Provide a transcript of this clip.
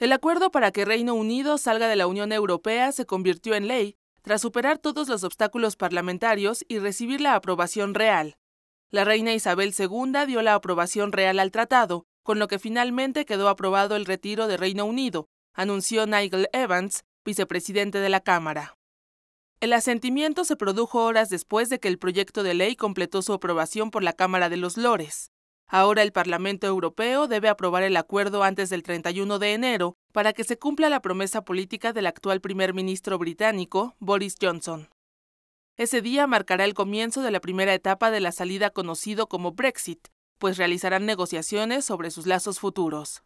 El acuerdo para que Reino Unido salga de la Unión Europea se convirtió en ley tras superar todos los obstáculos parlamentarios y recibir la aprobación real. La reina Isabel II dio la aprobación real al tratado, con lo que finalmente quedó aprobado el retiro de Reino Unido, anunció Nigel Evans, vicepresidente de la Cámara. El asentimiento se produjo horas después de que el proyecto de ley completó su aprobación por la Cámara de los Lores. Ahora el Parlamento Europeo debe aprobar el acuerdo antes del 31 de enero para que se cumpla la promesa política del actual primer ministro británico, Boris Johnson. Ese día marcará el comienzo de la primera etapa de la salida conocido como Brexit, pues realizarán negociaciones sobre sus lazos futuros.